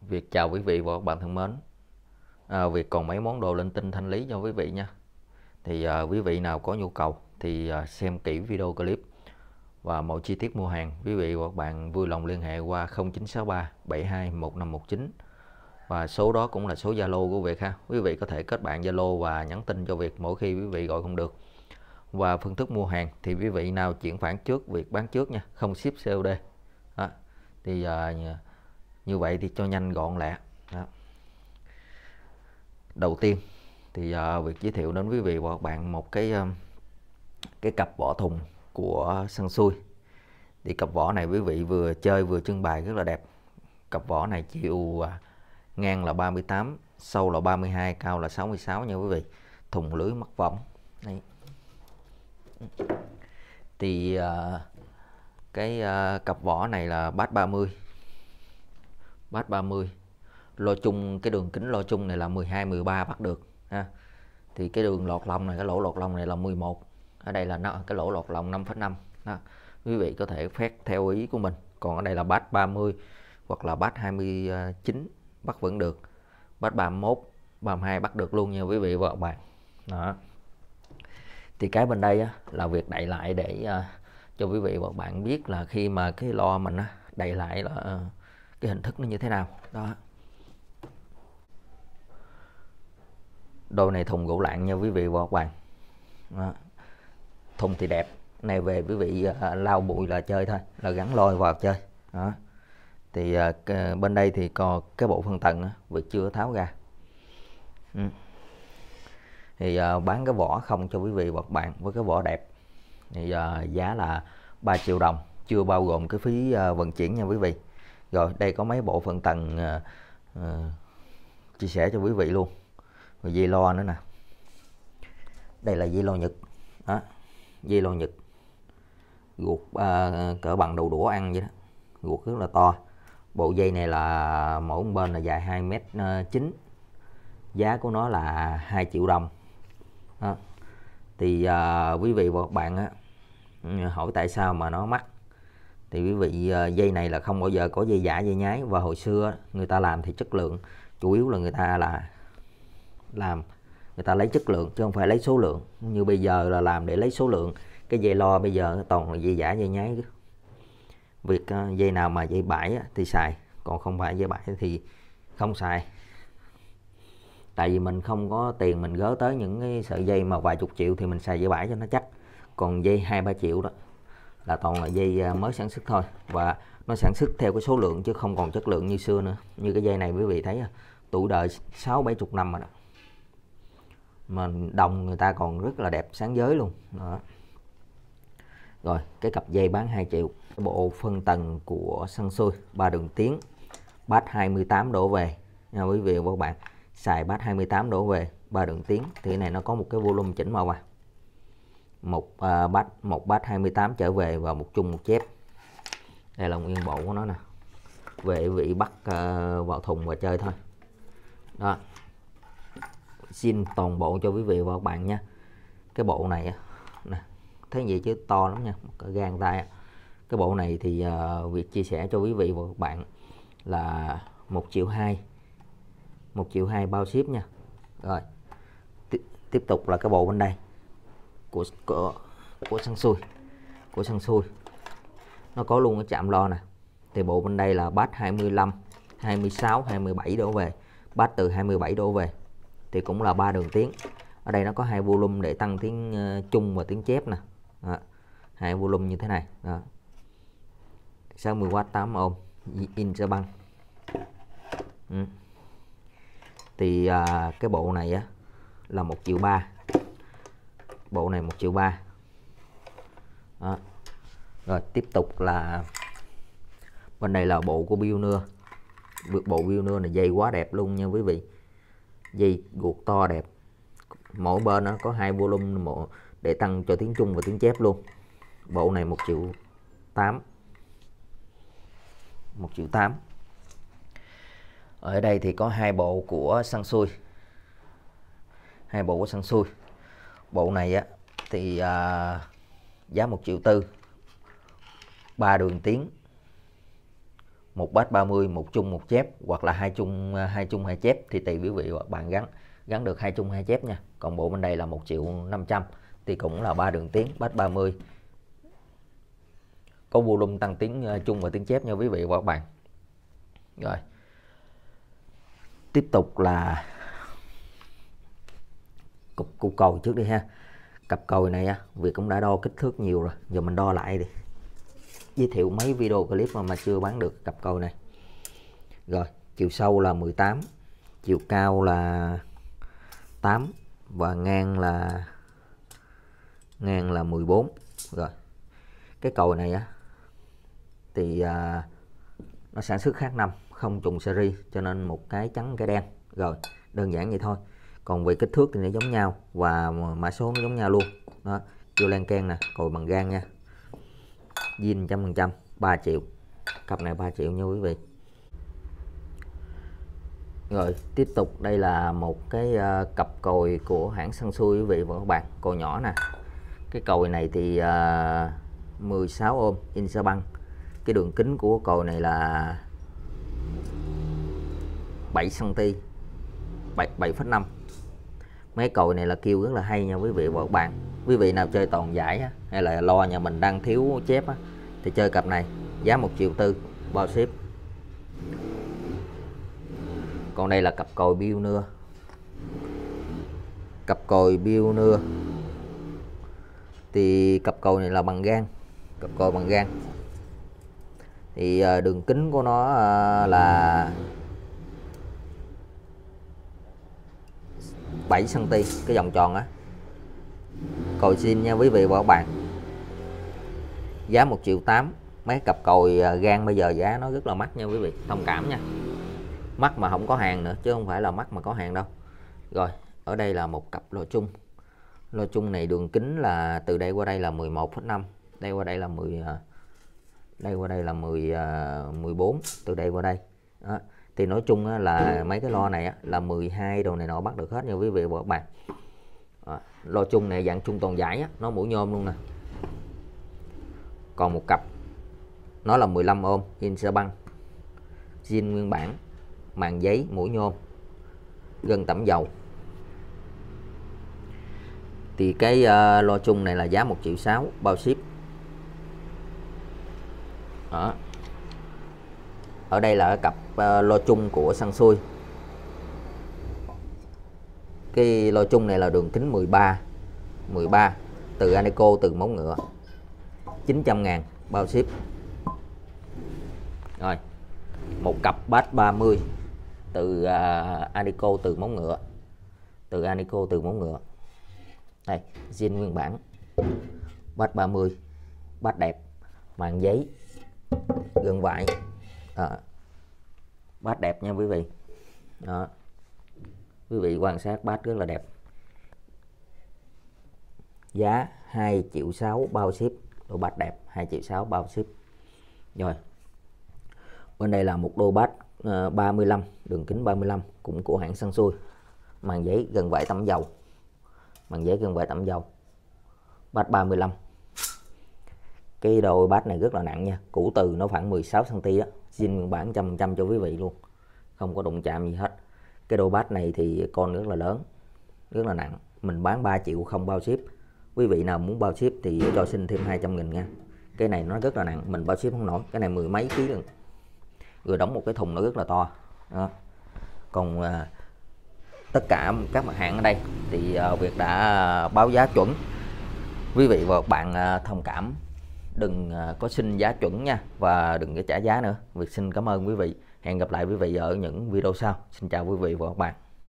việc chào quý vị và các bạn thân mến à, Việt còn mấy món đồ linh tinh thanh lý cho quý vị nha Thì à, quý vị nào có nhu cầu thì à, xem kỹ video clip Và mọi chi tiết mua hàng quý vị và các bạn vui lòng liên hệ qua 0963 72 1519 Và số đó cũng là số Zalo của Việt ha Quý vị có thể kết bạn Zalo và nhắn tin cho Việt mỗi khi quý vị gọi không được và phương thức mua hàng thì quý vị nào chuyển khoản trước việt bán trước nha không ship COD đó. thì uh, như vậy thì cho nhanh gọn lẹ đó. đầu tiên thì uh, việc giới thiệu đến quý vị và các bạn một cái cái cặp vỏ thùng của sân xuôi thì cặp vỏ này quý vị vừa chơi vừa trưng bày rất là đẹp cặp vỏ này chiều à, ngang là 38 sâu là 32 cao là 66 nha quý vị thùng lưới mắc võng Đấy. thì ờ, cái ờ, cặp vỏ này là bát 30 bát 30 lo chung cái đường kính lo chung này là 12 13 bắt được ha thì cái đường lọt lòng này cái lỗ lọt lòng này là 11 ở đây là nó cái lỗ lọt lòng 5,5 ha. quý vị có thể phép theo ý của mình còn ở đây là bát 30 hoặc là bát 29 bắt vẫn được bát 31 32 bắt được luôn nha quý vị và các bạn đó thì cái bên đây á, là việc đậy lại để uh, cho quý vị và các bạn biết là khi mà cái lo mình á, đậy lại là uh, cái hình thức nó như thế nào đó đôi này thùng gỗ lạng nha quý vị và các bạn đó. thùng thì đẹp này về quý vị uh, lau bụi là chơi thôi là gắn lôi vào chơi đó thì uh, bên đây thì còn cái bộ phân tầng vị chưa tháo ra ừ. thì uh, bán cái vỏ không cho quý vị và các bạn với cái vỏ đẹp thì uh, giá là 3 triệu đồng chưa bao gồm cái phí uh, vận chuyển nha quý vị rồi đây có mấy bộ phận tầng uh, chia sẻ cho quý vị luôn rồi dây lo nữa nè đây là dây lo nhật đó dây lo nhật ruột uh, ờ, cỡ bằng đầu đũa ăn vậy đó ruột rất là to bộ dây này là mỗi bên là dài 2 mét chín giá của nó là 2 triệu đồng đó. thì uh, quý vị và các bạn á, ừ, hỏi tại sao mà nó mắc thì quý vị ờ, dây này là không bao giờ có dây giả dây nhái và hồi xưa người ta làm thì chất lượng chủ yếu là người ta là làm người ta lấy chất lượng chứ không phải lấy số lượng như bây giờ là làm để lấy số lượng cái dây lo bây giờ toàn là dây giả dây nhái việc ờ, dây nào mà dây bãi thì xài còn không phải dây bãi thì không xài tại vì mình không có tiền mình gớ tới những cái sợi dây mà vài chục triệu thì mình xài dây bãi cho nó chắc còn dây hai ba triệu đó là toàn là dây à, mới sản xuất thôi và nó sản xuất theo cái số lượng chứ không còn chất lượng như xưa nữa như cái dây này quý vị thấy tuổi đời sáu bảy chục năm rồi đó mà đồng người ta còn rất là đẹp sáng giới luôn đó. rồi cái cặp dây bán 2 triệu bộ phân tầng của săn xuôi ba đường tiến bát 28 đổ về nha quý vị và các bạn xài bát 28 đổ về ba đường tiến thì này nó có một cái volume chỉnh màu à một à, bát một bát 28 trở về và một chung một chép đây là nguyên bộ của nó nè về vị bắt à, vào thùng và chơi thôi đó xin toàn bộ cho quý vị và các bạn nha cái bộ này nè thấy vậy chứ to lắm nha gan tay cái bộ này thì à, việc chia sẻ cho quý vị và các bạn là một triệu hai một triệu hai bao ship nha rồi tiếp tục là cái bộ bên đây của của của xăng sôi của xăng sôi nó có luôn cái chạm lo nè thì bộ bên đây là bát 25 26 27 đổ về bát từ 27 đổ về thì cũng là ba đường tiếng ở đây nó có hai volume để tăng tiếng ờ, chung và tiếng chép nè hai volume như thế này đó. 60W 8 ohm in ra băng ừ. thì à, cái bộ này á là một triệu ba bộ này một triệu ba rồi tiếp tục là bên này là bộ của biêu nưa bộ biêu này dây quá đẹp luôn nha quý vị dây guộc to đẹp mỗi bên nó có hai volume để tăng cho tiếng Trung và tiếng chép luôn bộ này một triệu tám một triệu tám ở đây thì có hai bộ của Sansui hai bộ của Sansui bộ này á thì à, giá 1 triệu tư ba đường tiến một bát 30 một chung một chép hoặc là hai chung à, hai chung hai chép thì tùy quý vị bạn gắn gắn được hai chung hai chép nha còn bộ bên đây là 1 triệu 500 thì cũng là ba đường tiến bát 30 có volume tăng tiếng à, chung và tiếng chép nha quý vị và các bạn rồi tiếp tục là cục cục cầu trước đi ha cặp cầu này á việc cũng đã đo kích thước nhiều rồi giờ mình đo lại đi giới thiệu mấy video clip mà, mà chưa bán được cặp cầu này rồi chiều sâu là 18 chiều cao là 8 và ngang là ngang là 14 rồi cái cầu này á thì à, nó sản xuất khác năm không trùng series cho nên một cái trắng cái đen rồi đơn giản vậy thôi còn về kích thước thì nó giống nhau và mã số nó giống nhau luôn đó vô lan can nè còi bằng gan nha zin trăm phần trăm ba triệu cặp này 3 triệu nha quý vị rồi tiếp tục đây là một cái uh, cặp còi của hãng săn xui quý vị và các bạn cồi nhỏ nè cái còi này thì ờ, uh, 16 ôm in sa băng cái đường kính của cồi này là 7 cm 7,5 mấy còi này là kêu rất là hay nha quý vị và các bạn quý vị nào chơi toàn giải hay là lo nhà mình đang thiếu chép thì chơi cặp này giá 1 triệu tư bao ship còn đây là cặp còi biêu nưa cặp còi biêu nưa thì cặp còi này là bằng gan cặp còi bằng gan thì ờ, đường kính của nó ờ, là 7 cm cái vòng tròn á cồi xin nha quý vị và các bạn giá 1 triệu 8 mấy cặp còi à, gan bây giờ giá nó rất là mắc nha quý vị thông cảm nha mắc mà không có hàng nữa chứ không phải là mắc mà có hàng đâu rồi ở đây là một cặp lô chung lô chung này đường kính là từ đây qua đây là 11,5 đây qua đây là 10 à, đây qua đây là 10 14 à, từ đây qua đây đó thì nói chung là ừ. mấy cái lo này á, là 12 đồ này nó bắt được hết nha quý vị và các bạn ờ, lo chung này dạng chung toàn giải á, nó mũi nhôm luôn nè còn một cặp nó là 15 ôm in sơ băng zin nguyên bản màng giấy mũi nhôm gần tẩm dầu thì cái uh, lo chung này là giá 1 triệu 6 bao ship đó ở đây là cặp ờ, lo chung của xăng xuôi cái lo chung này là đường kính 13 13 từ Aneco từ móng ngựa 900 ngàn bao ship rồi một cặp bát 30 từ uh, à, Anico từ móng ngựa từ Anico từ móng ngựa đây zin nguyên bản bát 30 bát đẹp màng giấy gần vải đó. bát đẹp nha quý vị đó quý vị quan sát bát rất là đẹp giá 2 triệu 6 bao ship đồ bát đẹp 2 triệu 6 bao ship rồi bên đây là một đô bát uh, ờ, 35 đường kính 35 cũng của hãng săn xuôi màng giấy gần vải tắm dầu màng giấy gần vải tắm dầu bát 35 cái đôi bát này rất là nặng nha củ từ nó khoảng 16 cm đó xin nguyên bản trăm trăm cho quý vị luôn không có đụng chạm gì hết cái đôi bát này thì con rất là lớn rất là nặng mình bán 3 triệu không bao ship quý vị nào muốn bao ship thì cho xin thêm 200 nghìn nha cái này nó rất là nặng mình bao ship không nổi cái này mười mấy ký luôn rồi đóng một cái thùng nó rất là to đó. còn à, tất cả các mặt hàng ở đây thì à, việc đã à, báo giá chuẩn quý vị và bạn à, thông cảm đừng à, có xin giá chuẩn nha và đừng có trả giá nữa. Việt xin cảm ơn quý vị. Hẹn gặp lại quý vị ở những video sau. Xin chào quý vị và các bạn.